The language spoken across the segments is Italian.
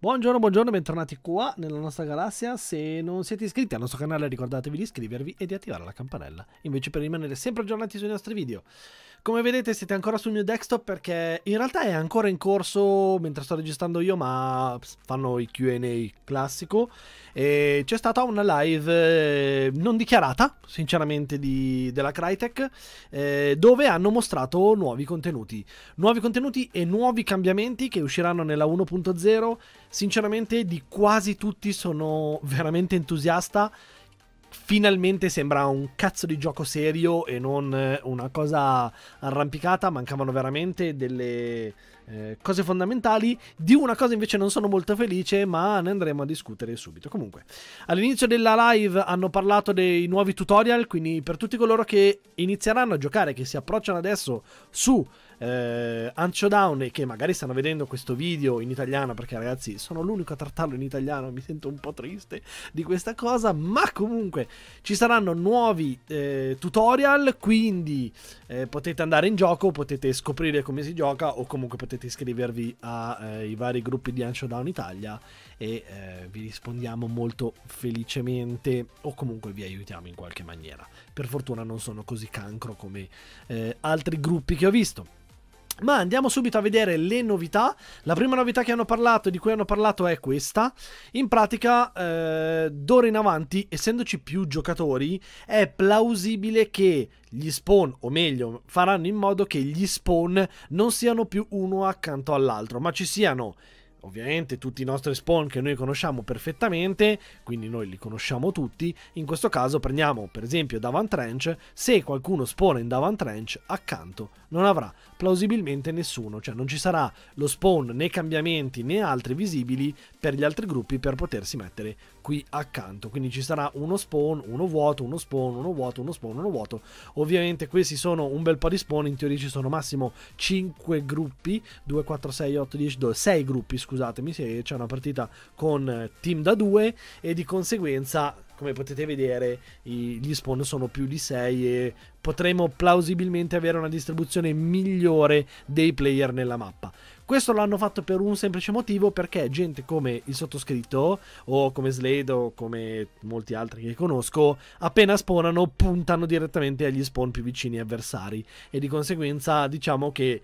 Buongiorno, buongiorno, bentornati qua nella nostra galassia. Se non siete iscritti al nostro canale ricordatevi di iscrivervi e di attivare la campanella, invece per rimanere sempre aggiornati sui nostri video. Come vedete siete ancora sul mio desktop perché in realtà è ancora in corso mentre sto registrando io, ma fanno il QA classico. E c'è stata una live eh, non dichiarata, sinceramente, di, della Crytek, eh, dove hanno mostrato nuovi contenuti. Nuovi contenuti e nuovi cambiamenti che usciranno nella 1.0. Sinceramente di quasi tutti sono veramente entusiasta finalmente sembra un cazzo di gioco serio e non eh, una cosa arrampicata, mancavano veramente delle eh, cose fondamentali. Di una cosa invece non sono molto felice, ma ne andremo a discutere subito. Comunque, all'inizio della live hanno parlato dei nuovi tutorial, quindi per tutti coloro che inizieranno a giocare, che si approcciano adesso su eh, Ancio Down che magari stanno vedendo questo video in italiano perché ragazzi sono l'unico a trattarlo in italiano mi sento un po' triste di questa cosa ma comunque ci saranno nuovi eh, tutorial quindi eh, potete andare in gioco potete scoprire come si gioca o comunque potete iscrivervi ai eh, vari gruppi di Ancio Down Italia e eh, vi rispondiamo molto felicemente o comunque vi aiutiamo in qualche maniera per fortuna non sono così cancro come eh, altri gruppi che ho visto ma andiamo subito a vedere le novità. La prima novità che hanno parlato, di cui hanno parlato, è questa. In pratica, eh, d'ora in avanti, essendoci più giocatori, è plausibile che gli spawn, o meglio, faranno in modo che gli spawn non siano più uno accanto all'altro, ma ci siano ovviamente tutti i nostri spawn che noi conosciamo perfettamente, quindi noi li conosciamo tutti, in questo caso prendiamo per esempio Davant Trench, se qualcuno spawna in Davant Trench accanto non avrà plausibilmente nessuno, cioè non ci sarà lo spawn né cambiamenti né altri visibili per gli altri gruppi per potersi mettere qui accanto, quindi ci sarà uno spawn, uno vuoto, uno spawn, uno vuoto, uno spawn, uno vuoto, ovviamente questi sono un bel po' di spawn, in teoria ci sono massimo 5 gruppi, 2, 4, 6, 8, 10, 12, 6 gruppi scusatemi se c'è una partita con eh, team da 2 e di conseguenza come potete vedere i, gli spawn sono più di 6 e potremo plausibilmente avere una distribuzione migliore dei player nella mappa. Questo l'hanno fatto per un semplice motivo, perché gente come il sottoscritto, o come Slade, o come molti altri che conosco, appena spawnano puntano direttamente agli spawn più vicini avversari. E di conseguenza diciamo che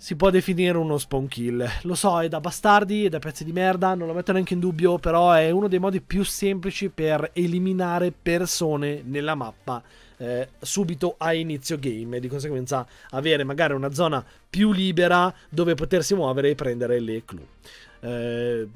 si può definire uno spawn kill. Lo so, è da bastardi, è da pezzi di merda, non lo metto neanche in dubbio, però è uno dei modi più semplici per eliminare persone nella mappa eh, subito a inizio game e di conseguenza avere magari una zona più libera dove potersi muovere e prendere le clue. Eh,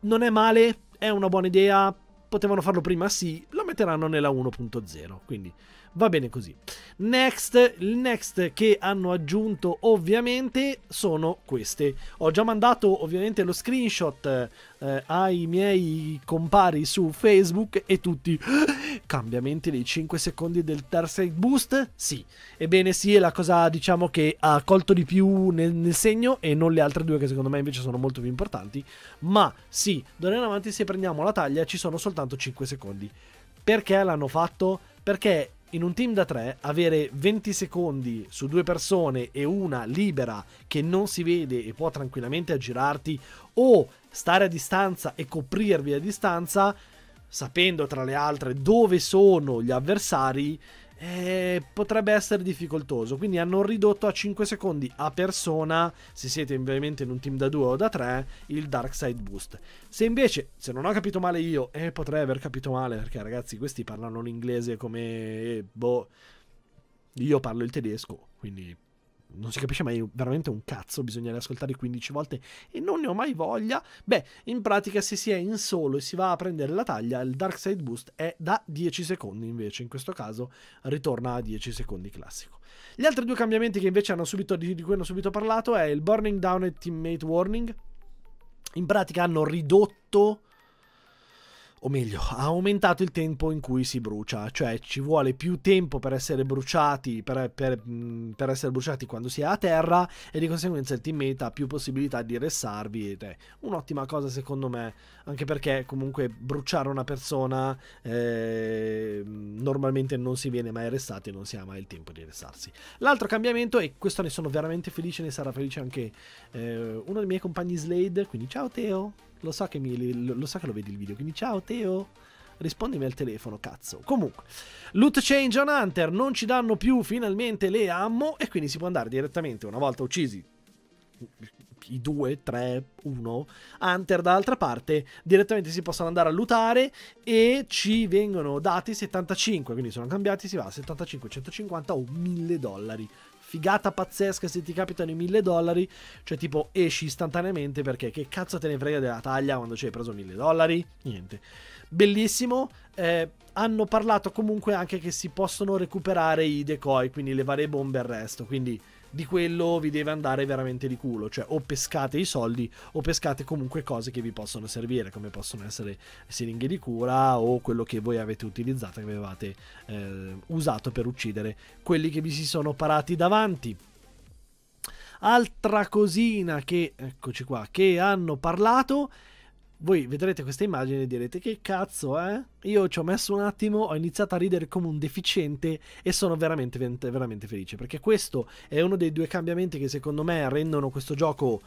non è male, è una buona idea, potevano farlo prima, sì, metteranno nella 1.0. Quindi va bene così. Next, il next che hanno aggiunto ovviamente sono queste. Ho già mandato ovviamente lo screenshot eh, ai miei compari su Facebook e tutti ah, cambiamenti dei 5 secondi del Tarsite Boost? Sì. Ebbene sì, è la cosa diciamo che ha colto di più nel, nel segno e non le altre due che secondo me invece sono molto più importanti. Ma sì, d'ora in avanti se prendiamo la taglia ci sono soltanto 5 secondi perché l'hanno fatto? Perché in un team da 3 avere 20 secondi su due persone e una libera che non si vede e può tranquillamente aggirarti o stare a distanza e coprirvi a distanza sapendo tra le altre dove sono gli avversari eh, potrebbe essere difficoltoso. Quindi hanno ridotto a 5 secondi a persona, se siete ovviamente in un team da 2 o da 3, il Dark Side Boost. Se invece, se non ho capito male io, e eh, potrei aver capito male, perché ragazzi questi parlano l'inglese come... Eh, boh, io parlo il tedesco, quindi non si capisce mai veramente un cazzo, bisogna riascoltare 15 volte e non ne ho mai voglia. Beh, in pratica se si è in solo e si va a prendere la taglia, il Dark Side Boost è da 10 secondi invece, in questo caso ritorna a 10 secondi classico. Gli altri due cambiamenti che invece hanno subito, di cui hanno subito parlato è il Burning Down e Teammate Warning. In pratica hanno ridotto o meglio, ha aumentato il tempo in cui si brucia, cioè ci vuole più tempo per essere bruciati, per, per, mm, per essere bruciati quando si è a terra e di conseguenza il teammate ha più possibilità di ressarvi ed è un'ottima cosa secondo me, anche perché comunque bruciare una persona eh, normalmente non si viene mai restati e non si ha mai il tempo di ressarsi. L'altro cambiamento, e questo ne sono veramente felice, ne sarà felice anche eh, uno dei miei compagni Slade, quindi ciao Teo! Lo so, che mi, lo, lo so che lo vedi il video, quindi ciao Teo, rispondimi al telefono, cazzo. Comunque, Loot Change on Hunter non ci danno più finalmente le ammo e quindi si può andare direttamente una volta uccisi i 2, 3, 1 Hunter dall'altra parte direttamente si possono andare a lootare. e ci vengono dati 75 quindi sono cambiati si va a 75, 150 o 1000 dollari figata pazzesca se ti capitano i 1000 dollari, cioè tipo esci istantaneamente perché che cazzo te ne frega della taglia quando ci hai preso 1000 dollari? Niente. Bellissimo, eh, hanno parlato comunque anche che si possono recuperare i decoy, quindi le varie bombe e il resto, quindi di quello vi deve andare veramente di culo, cioè o pescate i soldi o pescate comunque cose che vi possono servire, come possono essere siringhe di cura o quello che voi avete utilizzato, che avevate eh, usato per uccidere quelli che vi si sono parati davanti. Altra cosina che, eccoci qua, che hanno parlato voi vedrete questa immagine e direte che cazzo eh? Io ci ho messo un attimo, ho iniziato a ridere come un deficiente e sono veramente, veramente felice perché questo è uno dei due cambiamenti che secondo me rendono questo gioco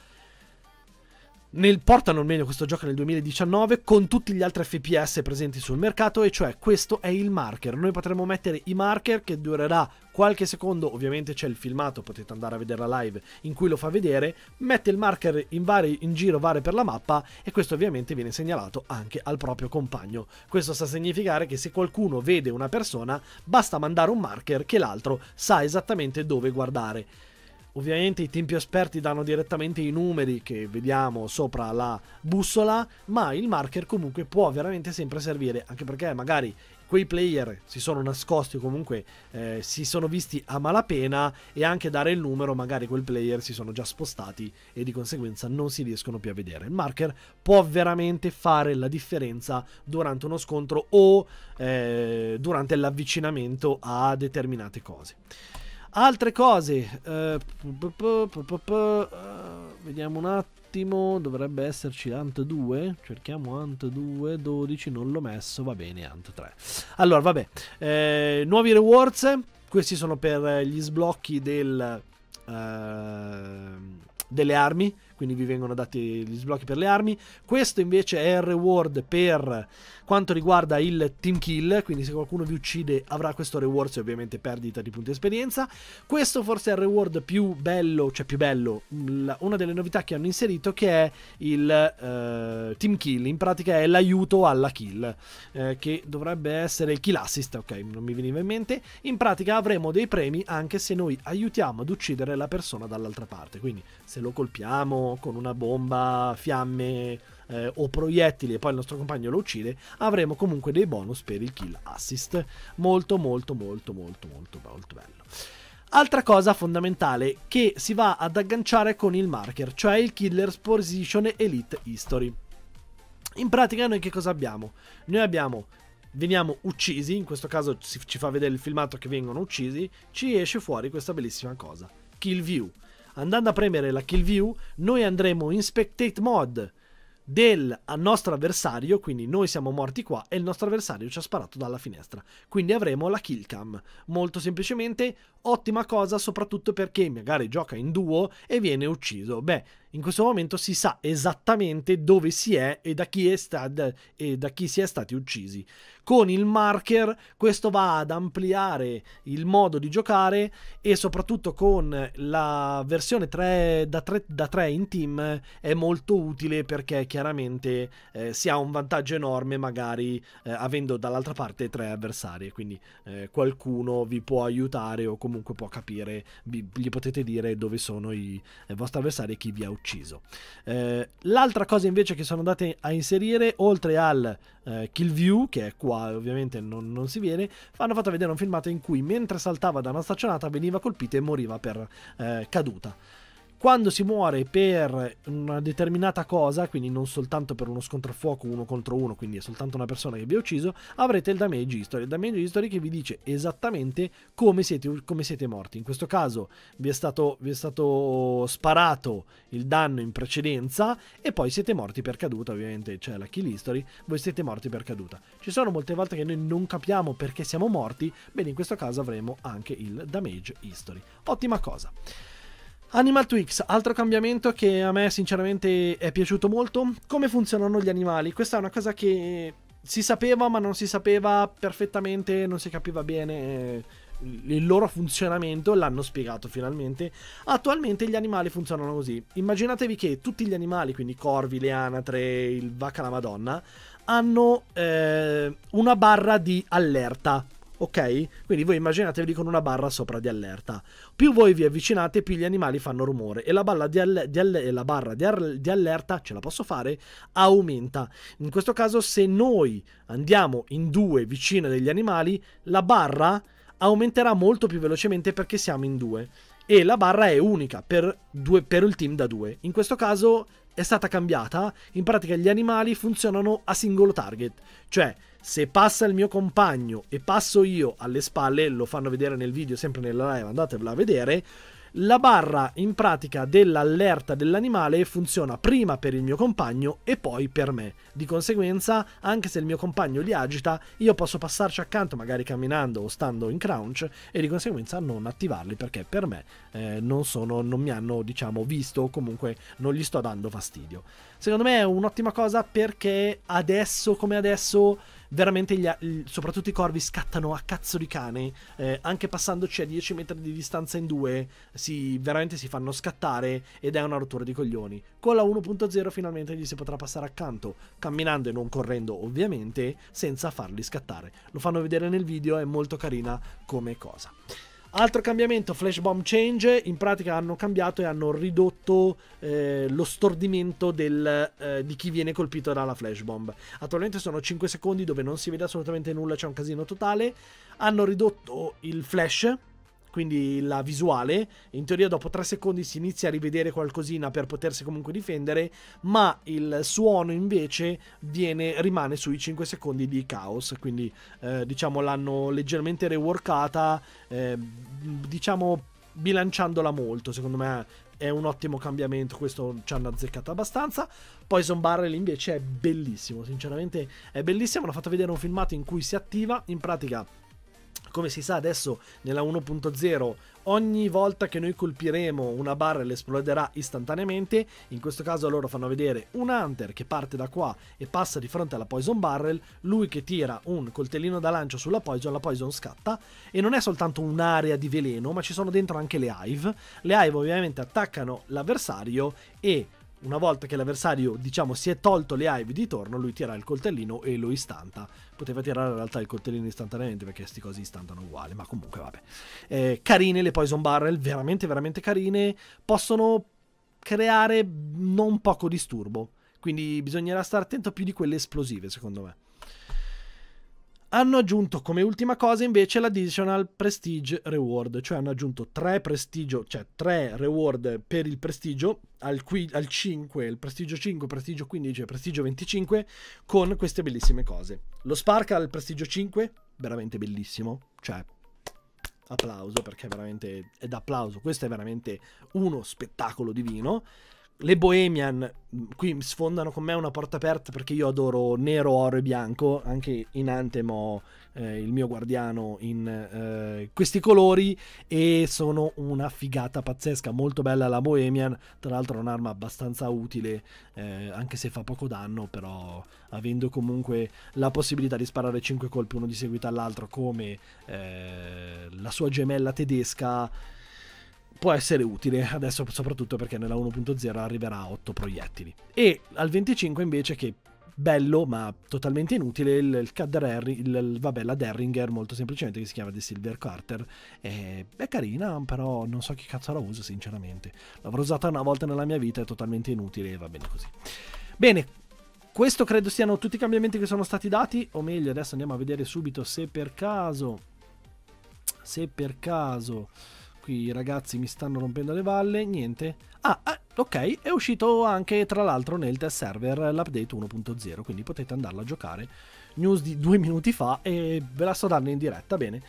nel, portano almeno questo gioco nel 2019 con tutti gli altri FPS presenti sul mercato e cioè questo è il marker noi potremo mettere i marker che durerà qualche secondo ovviamente c'è il filmato potete andare a vedere la live in cui lo fa vedere mette il marker in, vari, in giro varie per la mappa e questo ovviamente viene segnalato anche al proprio compagno questo sta a significare che se qualcuno vede una persona basta mandare un marker che l'altro sa esattamente dove guardare Ovviamente i tempi esperti danno direttamente i numeri che vediamo sopra la bussola, ma il marker comunque può veramente sempre servire, anche perché magari quei player si sono nascosti o comunque eh, si sono visti a malapena e anche dare il numero magari quel player si sono già spostati e di conseguenza non si riescono più a vedere. Il marker può veramente fare la differenza durante uno scontro o eh, durante l'avvicinamento a determinate cose. Altre cose. Eh, eh, vediamo un attimo. Dovrebbe esserci Ant 2. Cerchiamo Ant 2. 12 non l'ho messo. Va bene, Ant 3. Allora, vabbè. Eh, nuovi rewards. Questi sono per gli sblocchi del, delle armi quindi vi vengono dati gli sblocchi per le armi. Questo invece è il reward per quanto riguarda il team kill, quindi se qualcuno vi uccide avrà questo reward, se ovviamente perdita di punti esperienza. Questo forse è il reward più bello, cioè più bello, mm, una delle novità che hanno inserito che è il uh, team kill, in pratica è l'aiuto alla kill, eh, che dovrebbe essere il kill assist, ok, non mi veniva in mente. In pratica avremo dei premi anche se noi aiutiamo ad uccidere la persona dall'altra parte, quindi se lo colpiamo con una bomba, fiamme eh, o proiettili e poi il nostro compagno lo uccide, avremo comunque dei bonus per il kill assist. Molto molto molto molto molto molto bello. Altra cosa fondamentale che si va ad agganciare con il marker, cioè il Killer's Position Elite History. In pratica noi che cosa abbiamo? Noi abbiamo veniamo uccisi, in questo caso ci fa vedere il filmato che vengono uccisi, ci esce fuori questa bellissima cosa, kill view andando a premere la kill view, noi andremo in spectate mod del nostro avversario, quindi noi siamo morti qua e il nostro avversario ci ha sparato dalla finestra. Quindi avremo la kill cam. Molto semplicemente ottima cosa soprattutto perché magari gioca in duo e viene ucciso. Beh, in questo momento si sa esattamente dove si è e da chi, è stad- e da chi si è stati uccisi. Con il marker questo va ad ampliare il modo di giocare e soprattutto con la versione 3 da 3, da 3 in team è molto utile perché chiaramente eh, si ha un vantaggio enorme magari eh, avendo dall'altra parte tre avversari, quindi eh, qualcuno vi può aiutare o comunque comunque può capire, gli potete dire dove sono i, i vostri avversari e chi vi ha ucciso. Eh, l'altra cosa invece che sono andate a inserire, oltre al eh, kill view, che è qua ovviamente non, non, si viene, hanno fatto vedere un filmato in cui mentre saltava da una staccionata veniva colpito e moriva per eh, caduta quando si muore per una determinata cosa, quindi non soltanto per uno scontro a fuoco uno contro uno, quindi è soltanto una persona che vi ha ucciso, avrete il damage history. Il damage history che vi dice esattamente come siete, come siete morti. In questo caso vi è, stato, vi è, stato, sparato il danno in precedenza e poi siete morti per caduta, ovviamente c'è la kill history, voi siete morti per caduta. Ci sono molte volte che noi non capiamo perché siamo morti, bene in questo caso avremo anche il damage history. Ottima cosa. Animal Twix, altro cambiamento che a me sinceramente è piaciuto molto, come funzionano gli animali. Questa è una cosa che si sapeva ma non si sapeva perfettamente, non si capiva bene eh, il loro funzionamento, l'hanno spiegato finalmente. Attualmente gli animali funzionano così. Immaginatevi che tutti gli animali, quindi i corvi, le anatre, il vacca la madonna, hanno eh, una barra di allerta ok? Quindi voi immaginatevi con una barra sopra di allerta. Più voi vi avvicinate, più gli animali fanno rumore e la, di alle- di alle- la barra di, ar- di allerta, ce la posso fare, aumenta. In questo caso se noi andiamo in due vicino degli animali, la barra aumenterà molto più velocemente perché siamo in due. E la barra è unica per, due, per il team da due. In questo caso è stata cambiata. In pratica gli animali funzionano a singolo target. Cioè se passa il mio compagno e passo io alle spalle, lo fanno vedere nel video, sempre nella live, andatevela a vedere. La barra in pratica dell'allerta dell'animale funziona prima per il mio compagno e poi per me. Di conseguenza, anche se il mio compagno li agita, io posso passarci accanto, magari camminando o stando in crouch, e di conseguenza non attivarli perché per me eh, non, sono, non mi hanno, diciamo, visto o comunque non gli sto dando fastidio. Secondo me è un'ottima cosa perché adesso come adesso veramente gli, soprattutto i corvi scattano a cazzo di cane, eh, anche passandoci a 10 metri di distanza in due, si, veramente si fanno scattare ed è una rottura di coglioni. Con la 1.0 finalmente gli si potrà passare accanto, camminando e non correndo ovviamente, senza farli scattare. Lo fanno vedere nel video, è molto carina come cosa. Altro cambiamento, Flash Bomb Change, in pratica hanno cambiato e hanno ridotto eh, lo stordimento del, eh, di chi viene colpito dalla Flash Bomb. Attualmente sono 5 secondi dove non si vede assolutamente nulla, c'è un casino totale. Hanno ridotto il flash, quindi la visuale. In teoria dopo tre secondi si inizia a rivedere qualcosina per potersi comunque difendere, ma il suono invece viene, rimane sui 5 secondi di caos, quindi eh, diciamo l'hanno leggermente reworkata, eh, diciamo bilanciandola molto, secondo me è un ottimo cambiamento, questo ci hanno azzeccato abbastanza. Poison Barrel invece è bellissimo, sinceramente è bellissimo, l'ho fatto vedere un filmato in cui si attiva, in pratica come si sa adesso nella 1.0 ogni volta che noi colpiremo una barrel esploderà istantaneamente, in questo caso loro fanno vedere un hunter che parte da qua e passa di fronte alla poison barrel, lui che tira un coltellino da lancio sulla poison, la poison scatta e non è soltanto un'area di veleno ma ci sono dentro anche le hive, le hive ovviamente attaccano l'avversario e una volta che l'avversario diciamo si è tolto le Ivy di torno lui tira il coltellino e lo istanta poteva tirare in realtà il coltellino istantaneamente perché sti cosi istantano uguale ma comunque vabbè eh, carine le poison barrel veramente veramente carine possono creare non poco disturbo quindi bisognerà stare attento più di quelle esplosive secondo me hanno aggiunto come ultima cosa invece l'additional prestige reward, cioè hanno aggiunto tre prestigio, cioè tre reward per il prestigio al, qui, al 5, il prestigio 5, prestigio 15 e prestigio 25 con queste bellissime cose. Lo Spark al prestigio 5, veramente bellissimo, cioè applauso perché veramente è da applauso, questo è veramente uno spettacolo divino le Bohemian mm, qui sfondano con me una porta aperta perché io adoro nero, oro e bianco, anche in Anthem ho eh, il mio guardiano in eh, questi colori e sono una figata pazzesca, molto bella la Bohemian, tra l'altro è un'arma abbastanza utile eh, anche se fa poco danno, però avendo comunque la possibilità di sparare 5 colpi uno di seguito all'altro come eh, la sua gemella tedesca può essere utile adesso soprattutto perché nella 1.0 arriverà a 8 proiettili. E al 25 invece che bello ma totalmente inutile il, il, il, il vabbè, la Derringer molto semplicemente che si chiama The Silver Carter è, è, carina però non so che cazzo la uso sinceramente l'avrò usata una volta nella mia vita è totalmente inutile e va bene così bene questo credo siano tutti i cambiamenti che sono stati dati o meglio adesso andiamo a vedere subito se per caso se per caso qui i ragazzi mi stanno rompendo le valle, niente. Ah, ah ok, è uscito anche tra l'altro nel test server l'update 1.0, quindi potete andarlo a giocare. News di due minuti fa e ve la sto dando in diretta, bene.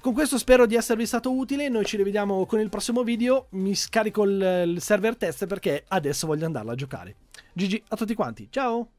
Con questo spero di esservi stato utile, noi ci rivediamo con il prossimo video, mi scarico il, il server test perché adesso voglio andarlo a giocare. GG a tutti quanti, ciao!